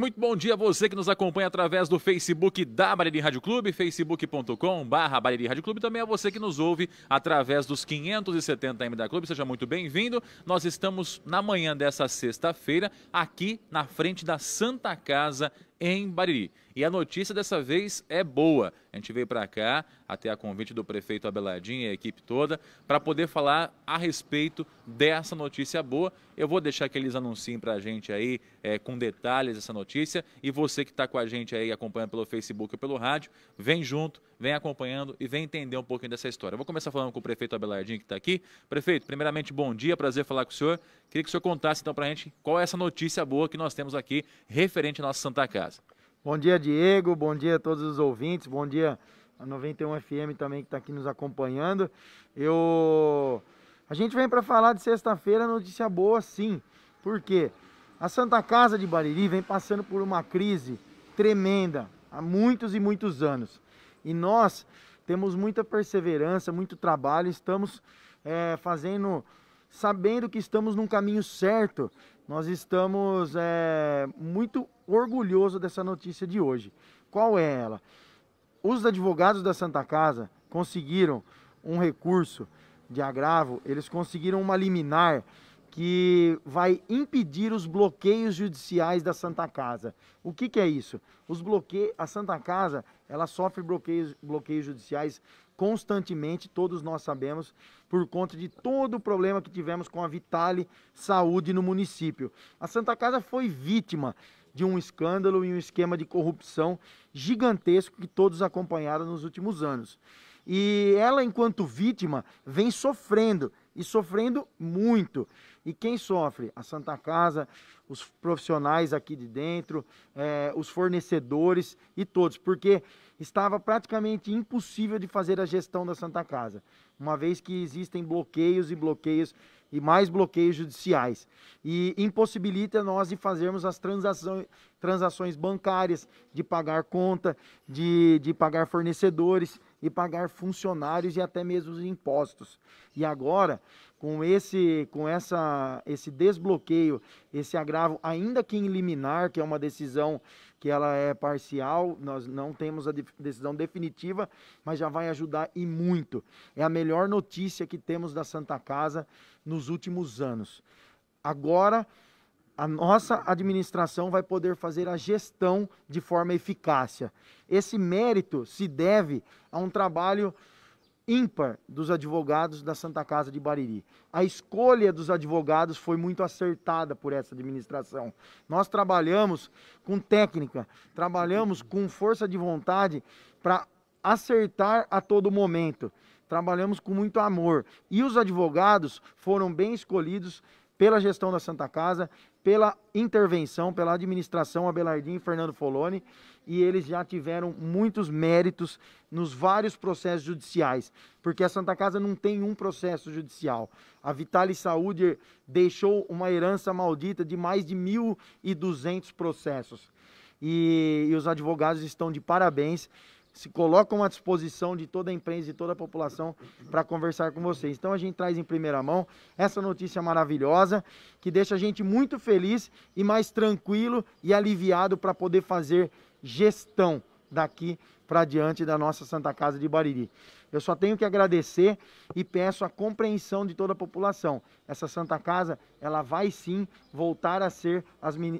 muito bom dia a você que nos acompanha através do Facebook da Bariri Rádio Clube, facebook.com.br Bariri Rádio Clube, também a você que nos ouve através dos 570 M da Clube, seja muito bem-vindo. Nós estamos na manhã dessa sexta-feira aqui na frente da Santa Casa em Bariri. E a notícia dessa vez é boa. A gente veio para cá, até a convite do prefeito Abeladinho e a equipe toda, para poder falar a respeito dessa notícia boa. Eu vou deixar que eles anunciem para a gente aí é, com detalhes essa notícia. E você que está com a gente aí, acompanhando pelo Facebook ou pelo rádio, vem junto vem acompanhando e vem entender um pouquinho dessa história. Eu vou começar falando com o prefeito Abelardinho, que está aqui. Prefeito, primeiramente, bom dia, prazer falar com o senhor. Queria que o senhor contasse então para a gente qual é essa notícia boa que nós temos aqui referente à nossa Santa Casa. Bom dia, Diego, bom dia a todos os ouvintes, bom dia a 91 FM também que está aqui nos acompanhando. Eu... A gente vem para falar de sexta-feira, notícia boa sim, porque a Santa Casa de Bariri vem passando por uma crise tremenda há muitos e muitos anos. E nós temos muita perseverança, muito trabalho, estamos é, fazendo, sabendo que estamos num caminho certo. Nós estamos é, muito orgulhoso dessa notícia de hoje. Qual é ela? Os advogados da Santa Casa conseguiram um recurso de agravo, eles conseguiram uma liminar que vai impedir os bloqueios judiciais da Santa Casa. O que, que é isso? Os bloqueios, a Santa Casa ela sofre bloqueios, bloqueios judiciais constantemente, todos nós sabemos, por conta de todo o problema que tivemos com a Vitale Saúde no município. A Santa Casa foi vítima de um escândalo e um esquema de corrupção gigantesco que todos acompanharam nos últimos anos. E ela, enquanto vítima, vem sofrendo e sofrendo muito. E quem sofre? A Santa Casa, os profissionais aqui de dentro, é, os fornecedores e todos, porque estava praticamente impossível de fazer a gestão da Santa Casa, uma vez que existem bloqueios e bloqueios e mais bloqueios judiciais e impossibilita nós de fazermos as transações, transações bancárias, de pagar conta, de, de pagar fornecedores e pagar funcionários e até mesmo os impostos. E agora, com esse, com essa, esse desbloqueio, esse agravo, ainda que em liminar, que é uma decisão que ela é parcial, nós não temos a decisão definitiva, mas já vai ajudar e muito. É a melhor notícia que temos da Santa Casa nos últimos anos. Agora a nossa administração vai poder fazer a gestão de forma eficácia. Esse mérito se deve a um trabalho ímpar dos advogados da Santa Casa de Bariri. A escolha dos advogados foi muito acertada por essa administração. Nós trabalhamos com técnica, trabalhamos com força de vontade para acertar a todo momento. Trabalhamos com muito amor e os advogados foram bem escolhidos pela gestão da Santa Casa pela intervenção, pela administração Abelardinho e Fernando Foloni, e eles já tiveram muitos méritos nos vários processos judiciais, porque a Santa Casa não tem um processo judicial. A Vitale Saúde deixou uma herança maldita de mais de 1.200 processos. E, e os advogados estão de parabéns se colocam à disposição de toda a imprensa e toda a população para conversar com vocês. Então a gente traz em primeira mão essa notícia maravilhosa que deixa a gente muito feliz e mais tranquilo e aliviado para poder fazer gestão daqui para diante da nossa Santa Casa de Bariri. Eu só tenho que agradecer e peço a compreensão de toda a população. Essa Santa Casa, ela vai sim voltar a ser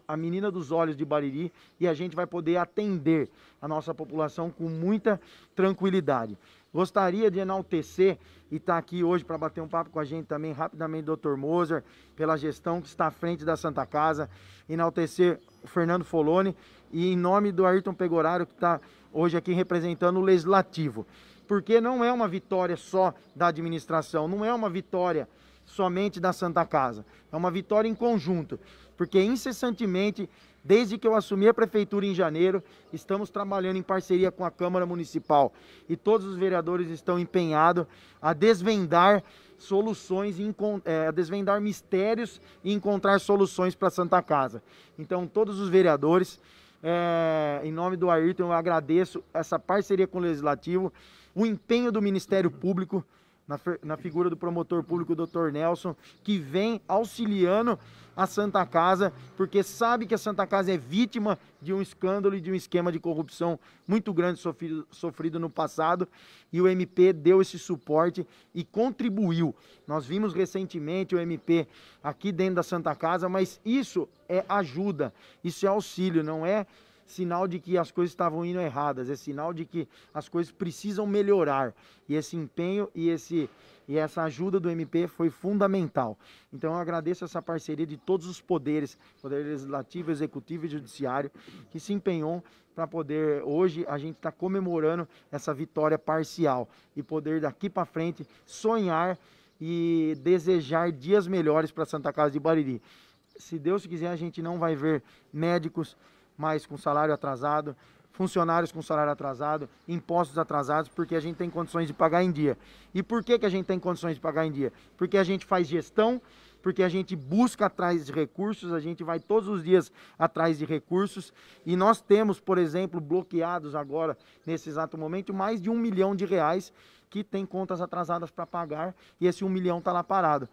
a menina dos olhos de Bariri e a gente vai poder atender a nossa população com muita tranquilidade. Gostaria de enaltecer e estar tá aqui hoje para bater um papo com a gente também rapidamente, Dr. Moser, pela gestão que está à frente da Santa Casa, enaltecer o Fernando Foloni e em nome do Ayrton Pegoraro, que está hoje aqui representando o Legislativo. Porque não é uma vitória só da administração, não é uma vitória somente da Santa Casa. É uma vitória em conjunto, porque incessantemente, desde que eu assumi a prefeitura em janeiro, estamos trabalhando em parceria com a Câmara Municipal e todos os vereadores estão empenhados a desvendar soluções, é, a desvendar mistérios e encontrar soluções para a Santa Casa. Então, todos os vereadores, é, em nome do Ayrton, eu agradeço essa parceria com o Legislativo, o empenho do Ministério Público, na, na figura do promotor público doutor Nelson, que vem auxiliando a Santa Casa, porque sabe que a Santa Casa é vítima de um escândalo e de um esquema de corrupção muito grande sofrido, sofrido no passado, e o MP deu esse suporte e contribuiu. Nós vimos recentemente o MP aqui dentro da Santa Casa, mas isso é ajuda, isso é auxílio, não é sinal de que as coisas estavam indo erradas, é sinal de que as coisas precisam melhorar. E esse empenho e, esse, e essa ajuda do MP foi fundamental. Então eu agradeço essa parceria de todos os poderes, poder legislativo, executivo e judiciário, que se empenhou para poder hoje a gente está comemorando essa vitória parcial e poder daqui para frente sonhar e desejar dias melhores para Santa Casa de Bariri. Se Deus quiser, a gente não vai ver médicos mas com salário atrasado, funcionários com salário atrasado, impostos atrasados, porque a gente tem condições de pagar em dia. E por que, que a gente tem condições de pagar em dia? Porque a gente faz gestão, porque a gente busca atrás de recursos, a gente vai todos os dias atrás de recursos e nós temos, por exemplo, bloqueados agora, nesse exato momento, mais de um milhão de reais que tem contas atrasadas para pagar e esse um milhão está lá parado.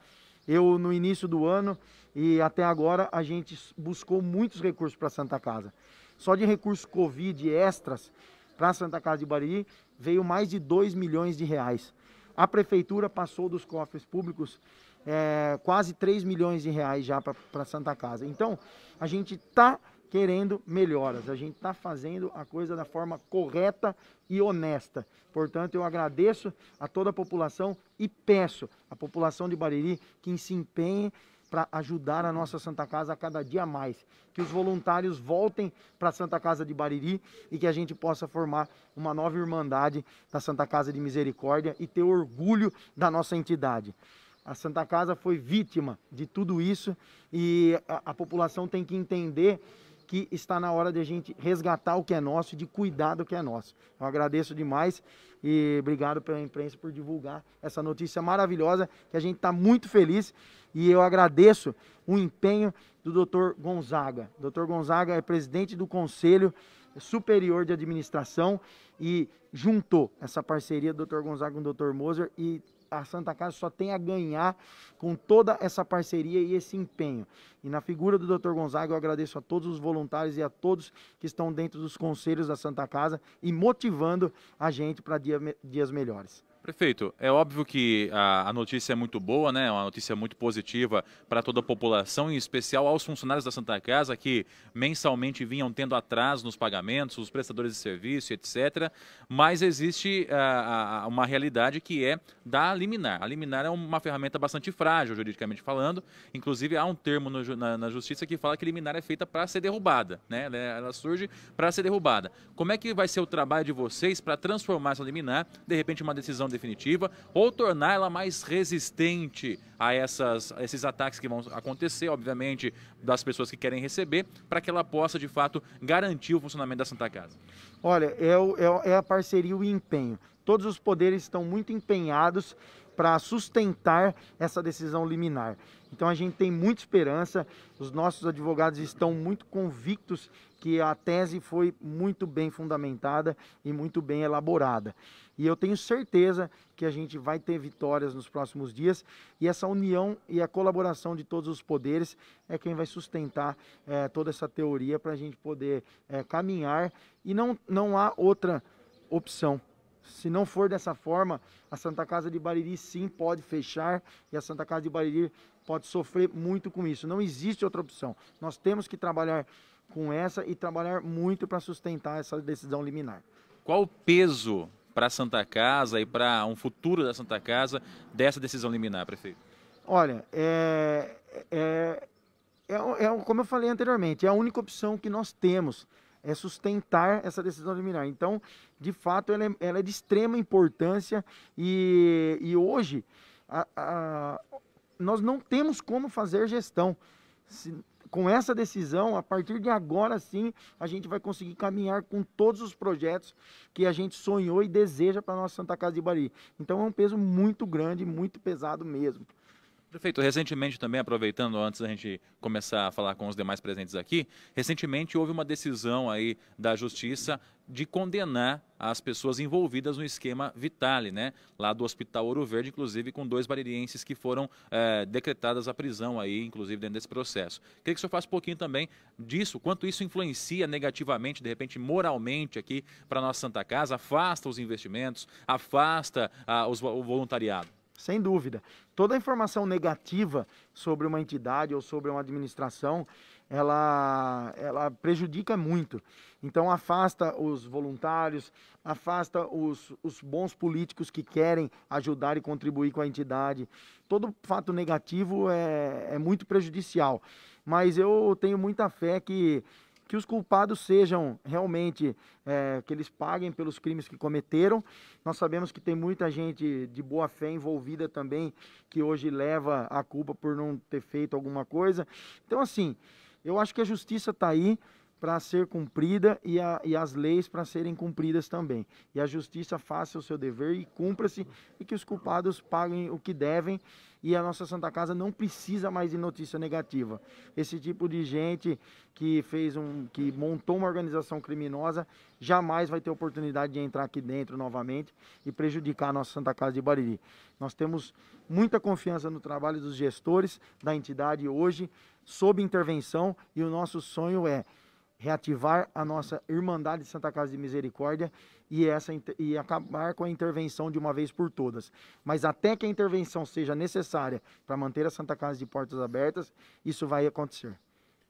Eu, no início do ano, e até agora a gente buscou muitos recursos para Santa Casa. Só de recursos Covid extras para Santa Casa de Bariri veio mais de 2 milhões de reais. A prefeitura passou dos cofres públicos é, quase 3 milhões de reais já para Santa Casa. Então, a gente está querendo melhoras, a gente está fazendo a coisa da forma correta e honesta. Portanto, eu agradeço a toda a população e peço à população de Bariri que se empenhe para ajudar a nossa Santa Casa a cada dia mais. Que os voluntários voltem para a Santa Casa de Bariri e que a gente possa formar uma nova irmandade da Santa Casa de Misericórdia e ter orgulho da nossa entidade. A Santa Casa foi vítima de tudo isso e a, a população tem que entender que está na hora de a gente resgatar o que é nosso, e de cuidar do que é nosso. Eu agradeço demais e obrigado pela imprensa por divulgar essa notícia maravilhosa, que a gente está muito feliz. E eu agradeço o empenho do doutor Gonzaga. O doutor Gonzaga é presidente do Conselho Superior de Administração e juntou essa parceria do doutor Gonzaga com o doutor Moser e a Santa Casa só tem a ganhar com toda essa parceria e esse empenho. E na figura do Dr. Gonzaga, eu agradeço a todos os voluntários e a todos que estão dentro dos conselhos da Santa Casa e motivando a gente para dia, dias melhores. Prefeito, é óbvio que a, a, notícia é muito boa, né? É uma notícia muito positiva para toda a população, em especial aos funcionários da Santa Casa que mensalmente vinham tendo atraso nos pagamentos, os prestadores de serviço, etc. Mas existe a, a, uma realidade que é da liminar. A liminar é uma ferramenta bastante frágil, juridicamente falando. Inclusive há um termo no, na, na, justiça que fala que liminar é feita para ser derrubada, né? Ela, ela surge para ser derrubada. Como é que vai ser o trabalho de vocês para transformar essa liminar, de repente, uma decisão de definitiva ou tornar ela mais resistente a essas, esses ataques que vão acontecer, obviamente, das pessoas que querem receber, para que ela possa, de fato, garantir o funcionamento da Santa Casa? Olha, é, o, é, é a parceria e o empenho. Todos os poderes estão muito empenhados para sustentar essa decisão liminar. Então a gente tem muita esperança, os nossos advogados estão muito convictos que a tese foi muito bem fundamentada e muito bem elaborada. E eu tenho certeza que a gente vai ter vitórias nos próximos dias e essa união e a colaboração de todos os poderes é quem vai sustentar é, toda essa teoria para a gente poder é, caminhar e não, não há outra opção se não for dessa forma, a Santa Casa de Bariri sim pode fechar e a Santa Casa de Bariri pode sofrer muito com isso. Não existe outra opção. Nós temos que trabalhar com essa e trabalhar muito para sustentar essa decisão liminar. Qual o peso para a Santa Casa e para um futuro da Santa Casa dessa decisão liminar, prefeito? Olha, é, é, é, é, como eu falei anteriormente, é a única opção que nós temos é sustentar essa decisão liminar. Então, de fato, ela é, ela é de extrema importância e, e hoje a, a, nós não temos como fazer gestão. Se, com essa decisão, a partir de agora sim, a gente vai conseguir caminhar com todos os projetos que a gente sonhou e deseja para a nossa Santa Casa de Bari. Então é um peso muito grande, muito pesado mesmo. Prefeito, recentemente também, aproveitando antes da gente começar a falar com os demais presentes aqui, recentemente houve uma decisão aí da Justiça de condenar as pessoas envolvidas no esquema Vitale, né? Lá do Hospital Ouro Verde, inclusive com dois baririenses que foram é, decretadas à prisão aí, inclusive dentro desse processo. Queria que o senhor faça um pouquinho também disso, quanto isso influencia negativamente, de repente moralmente aqui para nossa Santa Casa, afasta os investimentos, afasta ah, os, o voluntariado. Sem dúvida. Toda informação negativa sobre uma entidade ou sobre uma administração, ela, ela prejudica muito. Então afasta os voluntários, afasta os, os bons políticos que querem ajudar e contribuir com a entidade. Todo fato negativo é, é muito prejudicial. Mas eu tenho muita fé que que os culpados sejam realmente, é, que eles paguem pelos crimes que cometeram. Nós sabemos que tem muita gente de boa fé envolvida também, que hoje leva a culpa por não ter feito alguma coisa. Então, assim, eu acho que a justiça está aí para ser cumprida e, a, e as leis para serem cumpridas também. E a justiça faça o seu dever e cumpra-se e que os culpados paguem o que devem e a nossa Santa Casa não precisa mais de notícia negativa. Esse tipo de gente que fez um que montou uma organização criminosa jamais vai ter oportunidade de entrar aqui dentro novamente e prejudicar a nossa Santa Casa de Bariri. Nós temos muita confiança no trabalho dos gestores da entidade hoje sob intervenção e o nosso sonho é reativar a nossa Irmandade Santa Casa de Misericórdia e, essa, e acabar com a intervenção de uma vez por todas. Mas até que a intervenção seja necessária para manter a Santa Casa de portas abertas, isso vai acontecer.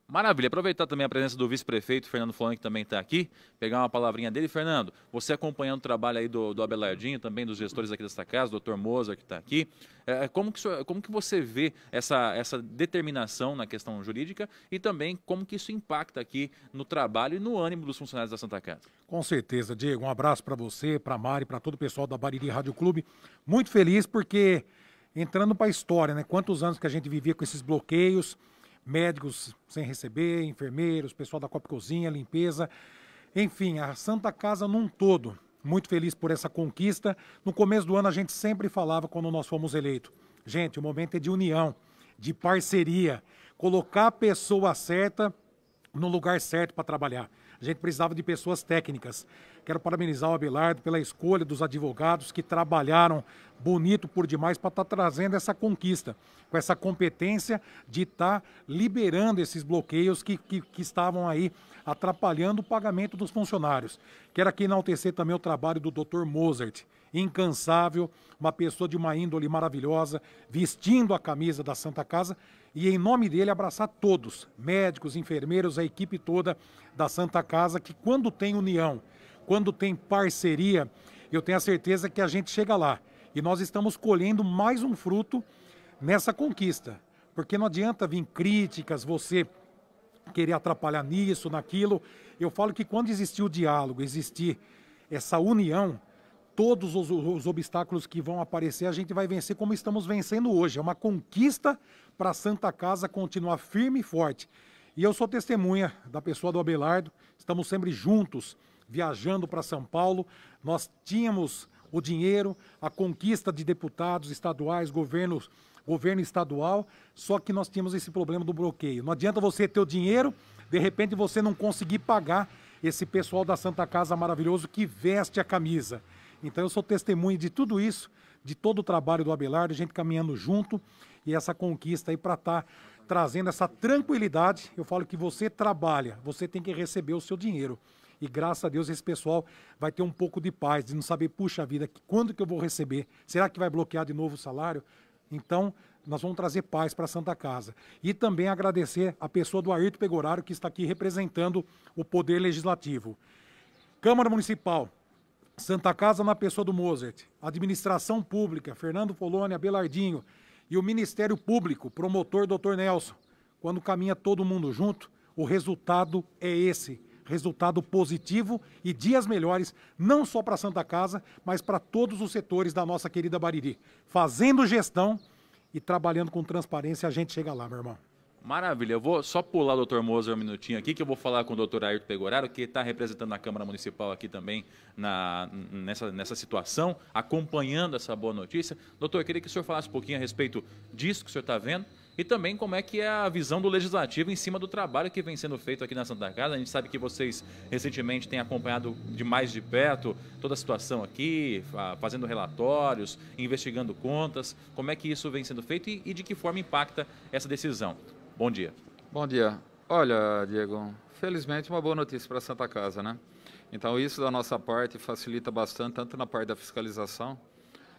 Maravilha. Aproveitar também a presença do vice-prefeito, Fernando Flone, que também está aqui, pegar uma palavrinha dele. Fernando, você acompanhando o trabalho aí do, do Abelardinho, também dos gestores aqui desta casa, doutor Moza, que está aqui, é, como, que, como que você vê essa, essa determinação na questão jurídica e também como que isso impacta aqui no trabalho e no ânimo dos funcionários da Santa Casa? Com certeza, Diego. Um abraço para você, para Mari, para todo o pessoal da Bariri Rádio Clube. Muito feliz porque entrando para a história, né? Quantos anos que a gente vivia com esses bloqueios, médicos sem receber, enfermeiros, pessoal da Copa Cozinha, limpeza, enfim, a Santa Casa num todo. Muito feliz por essa conquista. No começo do ano a gente sempre falava quando nós fomos eleitos. Gente, o momento é de união, de parceria, colocar a pessoa certa no lugar certo para trabalhar a gente precisava de pessoas técnicas. Quero parabenizar o Abelardo pela escolha dos advogados que trabalharam bonito por demais para estar tá trazendo essa conquista, com essa competência de estar tá liberando esses bloqueios que, que, que, estavam aí atrapalhando o pagamento dos funcionários. Quero aqui enaltecer também o trabalho do Dr. Mozart, incansável, uma pessoa de uma índole maravilhosa, vestindo a camisa da Santa Casa e, em nome dele, abraçar todos, médicos, enfermeiros, a equipe toda da Santa Casa, que quando tem união, quando tem parceria, eu tenho a certeza que a gente chega lá. E nós estamos colhendo mais um fruto nessa conquista. Porque não adianta vir críticas, você querer atrapalhar nisso, naquilo. Eu falo que quando existir o diálogo, existir essa união, todos os, os, obstáculos que vão aparecer, a gente vai vencer como estamos vencendo hoje. É uma conquista para a Santa Casa continuar firme e forte. E eu sou testemunha da pessoa do Abelardo, estamos sempre juntos, viajando para São Paulo. Nós tínhamos o dinheiro, a conquista de deputados estaduais, governos, governo estadual, só que nós tínhamos esse problema do bloqueio. Não adianta você ter o dinheiro, de repente você não conseguir pagar esse pessoal da Santa Casa maravilhoso que veste a camisa. Então eu sou testemunha de tudo isso de todo o trabalho do Abelardo, a gente caminhando junto e essa conquista aí para estar tá trazendo essa tranquilidade. Eu falo que você trabalha, você tem que receber o seu dinheiro. E graças a Deus esse pessoal vai ter um pouco de paz, de não saber, puxa vida, quando que eu vou receber? Será que vai bloquear de novo o salário? Então, nós vamos trazer paz para a Santa Casa. E também agradecer a pessoa do Ayrton Pegoraro, que está aqui representando o Poder Legislativo. Câmara Municipal, Santa Casa na pessoa do Mozart, Administração Pública, Fernando Polônia, Belardinho e o Ministério Público, promotor Dr. Nelson. Quando caminha todo mundo junto, o resultado é esse. Resultado positivo e dias melhores, não só para Santa Casa, mas para todos os setores da nossa querida Bariri. Fazendo gestão e trabalhando com transparência, a gente chega lá, meu irmão. Maravilha. Eu vou só pular o doutor Moser um minutinho aqui, que eu vou falar com o doutor Ayrton Pegoraro, que está representando a Câmara Municipal aqui também na, nessa, nessa situação, acompanhando essa boa notícia. Doutor, eu queria que o senhor falasse um pouquinho a respeito disso que o senhor está vendo e também como é que é a visão do Legislativo em cima do trabalho que vem sendo feito aqui na Santa Casa. A gente sabe que vocês recentemente têm acompanhado de mais de perto toda a situação aqui, fazendo relatórios, investigando contas, como é que isso vem sendo feito e, e de que forma impacta essa decisão. Bom dia. Bom dia. Olha, Diego, felizmente uma boa notícia para a Santa Casa, né? Então isso da nossa parte facilita bastante, tanto na parte da fiscalização,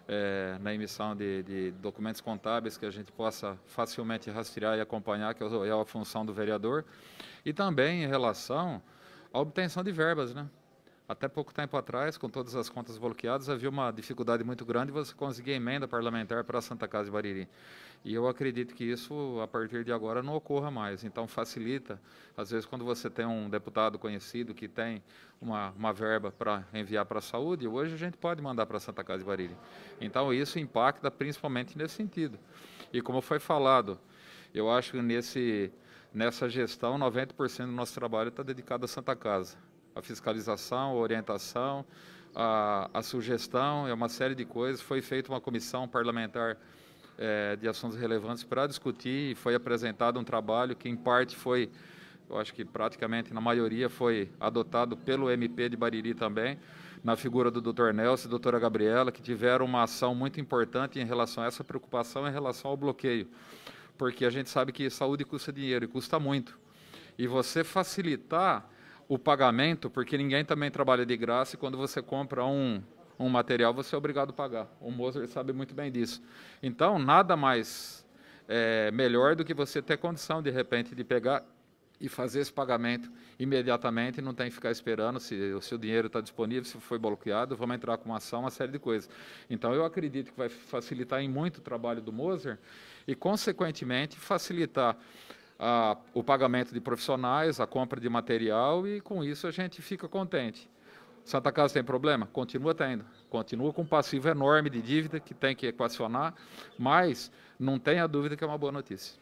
é, na emissão de, de, documentos contábeis que a gente possa facilmente rastrear e acompanhar, que é, é a função do vereador, e também em relação à obtenção de verbas, né? Até pouco tempo atrás, com todas as contas bloqueadas, havia uma dificuldade muito grande você conseguir emenda parlamentar para a Santa Casa de Bariri. E eu acredito que isso, a partir de agora, não ocorra mais. Então, facilita. Às vezes, quando você tem um deputado conhecido que tem uma, uma verba para enviar para a saúde, hoje a gente pode mandar para a Santa Casa de Bariri. Então, isso impacta principalmente nesse sentido. E como foi falado, eu acho que nesse, nessa gestão, 90% do nosso trabalho está dedicado à Santa Casa a fiscalização, a orientação, a, a sugestão, é uma série de coisas. Foi feita uma comissão parlamentar é, de assuntos relevantes para discutir e foi apresentado um trabalho que, em parte, foi, eu acho que praticamente na maioria, foi adotado pelo MP de Bariri também, na figura do Dr. Nelson e doutora Gabriela, que tiveram uma ação muito importante em relação a essa preocupação em relação ao bloqueio, porque a gente sabe que saúde custa dinheiro e custa muito. E você facilitar o pagamento, porque ninguém também trabalha de graça e quando você compra um, um material, você é obrigado a pagar. O Moser sabe muito bem disso. Então, nada mais é, melhor do que você ter condição, de repente, de pegar e fazer esse pagamento imediatamente, não tem que ficar esperando se, o seu dinheiro está disponível, se foi bloqueado, vamos entrar com uma ação, uma série de coisas. Então, eu acredito que vai facilitar em muito o trabalho do Moser e, consequentemente, facilitar a, o pagamento de profissionais, a compra de material e com isso a gente fica contente. Santa Casa tem problema? Continua tendo. Continua com um passivo enorme de dívida que tem que equacionar, mas não tenha dúvida que é uma boa notícia.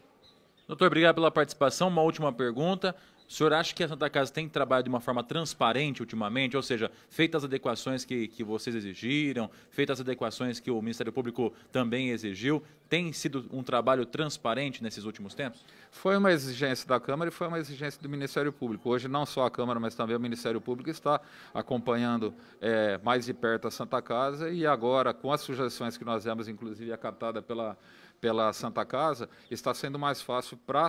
Doutor, obrigado pela participação. Uma última pergunta. O senhor acha que a Santa Casa tem trabalhado de uma forma transparente ultimamente, ou seja, feitas as adequações que, que vocês exigiram, feitas as adequações que o Ministério Público também exigiu, tem sido um trabalho transparente nesses últimos tempos? Foi uma exigência da Câmara e foi uma exigência do Ministério Público. Hoje, não só a Câmara, mas também o Ministério Público está acompanhando é, mais de perto a Santa Casa e agora, com as sugestões que nós demos, inclusive acatada pela, pela Santa Casa, está sendo mais fácil para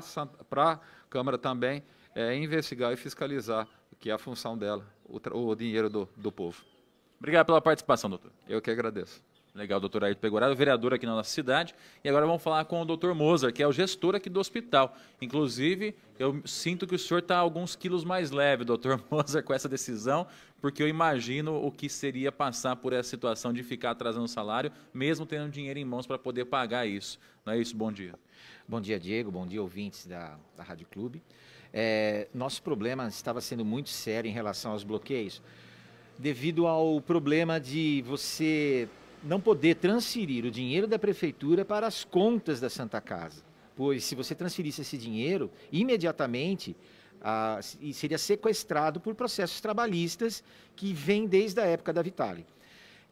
a Câmara também é, investigar e fiscalizar, que é a função dela, o, o dinheiro do, do povo. Obrigado pela participação, doutor. Eu que agradeço. Legal, doutor Ayrton Pegorado, vereador aqui na nossa cidade. E agora vamos falar com o doutor Mozart, que é o gestor aqui do hospital. Inclusive, eu sinto que o senhor está alguns quilos mais leve, doutor Mozart, com essa decisão, porque eu imagino o que seria passar por essa situação de ficar atrasando o salário, mesmo tendo dinheiro em mãos para poder pagar isso. Não é isso? Bom dia. Bom dia, Diego. Bom dia, ouvintes da, da Rádio Clube é, nosso problema estava sendo muito sério em relação aos bloqueios, devido ao problema de você não poder transferir o dinheiro da prefeitura para as contas da Santa Casa. Pois se você transferisse esse dinheiro, imediatamente ah, seria sequestrado por processos trabalhistas que vêm desde a época da Vitale.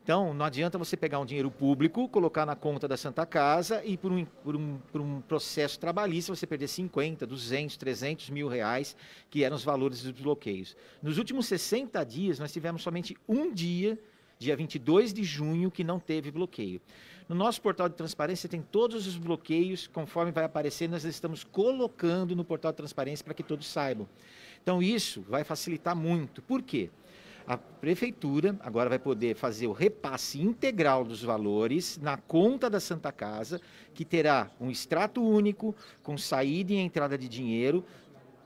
Então, não adianta você pegar um dinheiro público, colocar na conta da Santa Casa e por um, por um, por um processo trabalhista você perder 50, 200, 300 mil reais, que eram os valores dos bloqueios. Nos últimos 60 dias, nós tivemos somente um dia dia 22 de junho, que não teve bloqueio. No nosso portal de transparência tem todos os bloqueios, conforme vai aparecer, nós estamos colocando no portal de transparência para que todos saibam. Então isso vai facilitar muito. Por quê? A prefeitura agora vai poder fazer o repasse integral dos valores na conta da Santa Casa, que terá um extrato único com saída e entrada de dinheiro.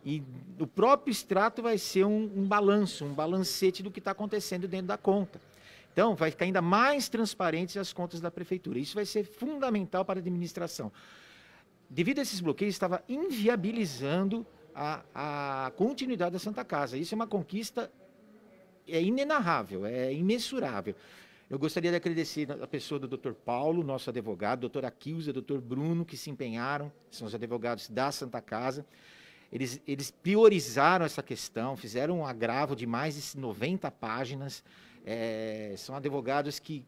E o próprio extrato vai ser um, um balanço, um balancete do que está acontecendo dentro da conta. Então, vai ficar ainda mais transparentes as contas da prefeitura. Isso vai ser fundamental para a administração. Devido a esses bloqueios, estava inviabilizando a, a continuidade da Santa Casa. Isso é uma conquista é inenarrável, é imensurável. Eu gostaria de agradecer a pessoa do Dr. Paulo, nosso advogado, doutora Kilza, doutor Bruno, que se empenharam, são os advogados da Santa Casa. Eles, eles priorizaram essa questão, fizeram um agravo de mais de 90 páginas. É, são advogados que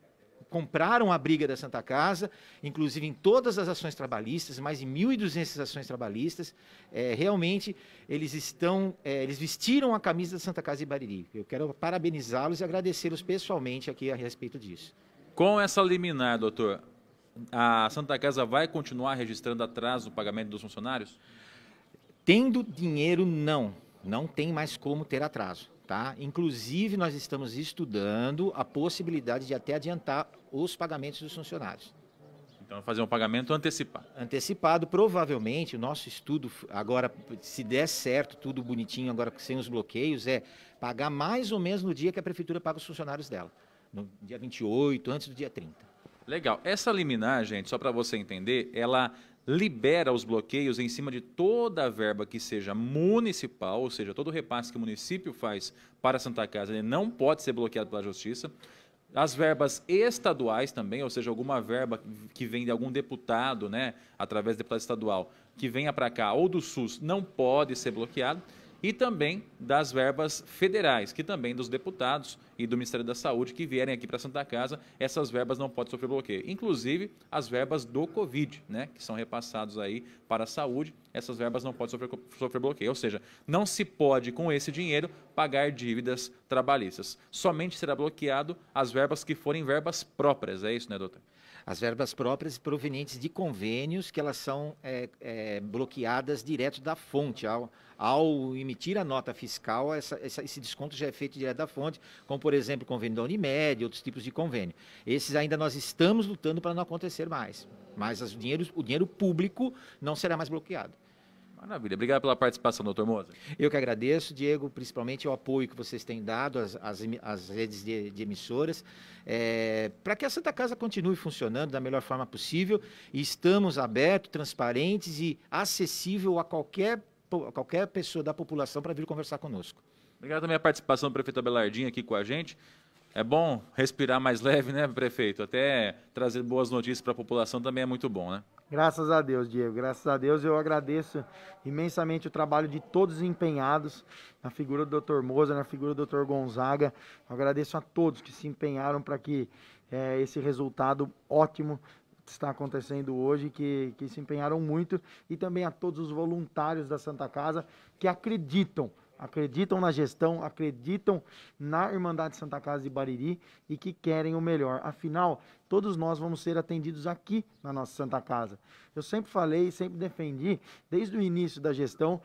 compraram a briga da Santa Casa, inclusive em todas as ações trabalhistas, mais de 1.200 ações trabalhistas, é, realmente eles estão, é, eles vestiram a camisa da Santa Casa de Bariri. Eu quero parabenizá-los e agradecê-los pessoalmente aqui a respeito disso. Com essa liminar, doutor, a Santa Casa vai continuar registrando atraso no pagamento dos funcionários? Tendo dinheiro, não. Não tem mais como ter atraso. Tá? Inclusive, nós estamos estudando a possibilidade de até adiantar os pagamentos dos funcionários. Então, fazer um pagamento antecipado. Antecipado, provavelmente, o nosso estudo, agora, se der certo, tudo bonitinho, agora sem os bloqueios, é pagar mais ou menos no dia que a prefeitura paga os funcionários dela. No dia 28, antes do dia 30. Legal. Essa liminar, gente, só para você entender, ela libera os bloqueios em cima de toda a verba que seja municipal, ou seja, todo o repasse que o município faz para a Santa Casa, ele não pode ser bloqueado pela Justiça. As verbas estaduais também, ou seja, alguma verba que vem de algum deputado, né, através de deputado estadual, que venha para cá ou do SUS, não pode ser bloqueado e também das verbas federais, que também dos deputados e do Ministério da Saúde que vierem aqui para Santa Casa, essas verbas não podem sofrer bloqueio. Inclusive as verbas do Covid, né, que são repassados aí para a saúde, essas verbas não podem sofrer, sofrer bloqueio. Ou seja, não se pode, com esse dinheiro, pagar dívidas trabalhistas. Somente será bloqueado as verbas que forem verbas próprias. É isso, né, doutor? As verbas próprias provenientes de convênios que elas são é, é, bloqueadas direto da fonte. Ao, ao emitir a nota fiscal, essa, essa, esse desconto já é feito direto da fonte, como, por exemplo, convênio da Unimed, outros tipos de convênio. Esses ainda nós estamos lutando para não acontecer mais. Mas as, o, dinheiro, o dinheiro público não será mais bloqueado. Maravilha. Obrigado pela participação, doutor Moza. Eu que agradeço, Diego, principalmente o apoio que vocês têm dado às, às, às redes de, de emissoras, é, eh, para que a Santa Casa continue funcionando da melhor forma possível. E estamos abertos, transparentes e acessível a qualquer, a qualquer pessoa da população para vir conversar conosco. Obrigado também a participação do prefeito Abelardinho aqui com a gente. É bom respirar mais leve, né, prefeito? Até trazer boas notícias para a população também é muito bom, né? Graças a Deus, Diego. Graças a Deus. Eu agradeço imensamente o trabalho de todos os empenhados na figura do Dr. Moza, na figura do Dr. Gonzaga. Eu agradeço a todos que se empenharam para que é, esse resultado ótimo está acontecendo hoje, que, que se empenharam muito, e também a todos os voluntários da Santa Casa que acreditam acreditam na gestão, acreditam na Irmandade Santa Casa de Bariri e que querem o melhor. Afinal, todos nós vamos ser atendidos aqui na nossa Santa Casa. Eu sempre falei, sempre defendi, desde o início da gestão,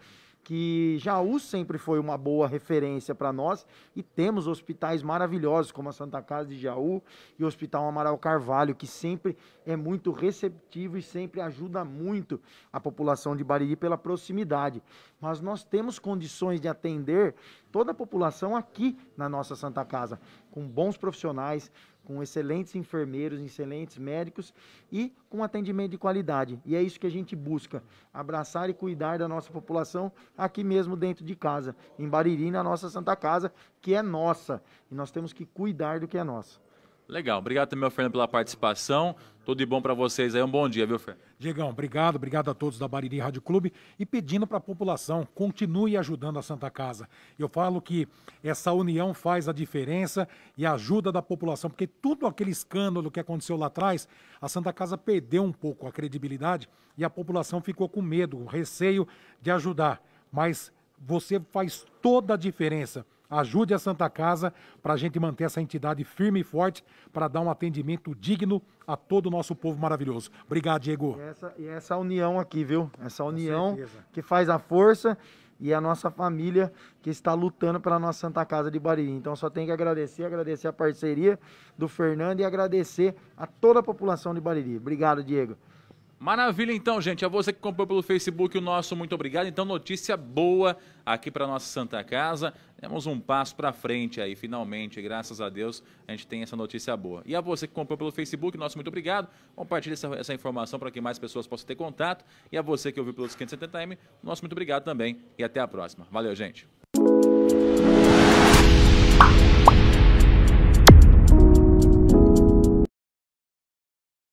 que Jaú sempre foi uma boa referência para nós e temos hospitais maravilhosos como a Santa Casa de Jaú e o Hospital Amaral Carvalho, que sempre é muito receptivo e sempre ajuda muito a população de Bariri pela proximidade. Mas nós temos condições de atender toda a população aqui na nossa Santa Casa, com bons profissionais, com excelentes enfermeiros, excelentes médicos e com atendimento de qualidade. E é isso que a gente busca, abraçar e cuidar da nossa população aqui mesmo dentro de casa, em Bariri, na nossa Santa Casa, que é nossa. E nós temos que cuidar do que é nosso. Legal, obrigado também, Fernando, pela participação. Tudo de bom para vocês aí. Um bom dia, viu, Fer? Diegão, obrigado. Obrigado a todos da Bariri Rádio Clube. E pedindo para a população, continue ajudando a Santa Casa. Eu falo que essa união faz a diferença e ajuda da população, porque tudo aquele escândalo que aconteceu lá atrás, a Santa Casa perdeu um pouco a credibilidade e a população ficou com medo, receio de ajudar. Mas você faz toda a diferença Ajude a Santa Casa para a gente manter essa entidade firme e forte para dar um atendimento digno a todo o nosso povo maravilhoso. Obrigado, Diego. E essa, e essa união aqui, viu? Essa união que faz a força e a nossa família que está lutando pela nossa Santa Casa de Bariri. Então só tenho que agradecer, agradecer a parceria do Fernando e agradecer a toda a população de Bariri. Obrigado, Diego. Maravilha então, gente. A você que comprou pelo Facebook o nosso muito obrigado. Então notícia boa aqui para nossa Santa Casa. Demos um passo para frente aí, finalmente, graças a Deus, a gente tem essa notícia boa. E a você que comprou pelo Facebook, nosso muito obrigado. Compartilhe essa, essa informação para que mais pessoas possam ter contato. E a você que ouviu pelos 570M, nosso muito obrigado também e até a próxima. Valeu, gente.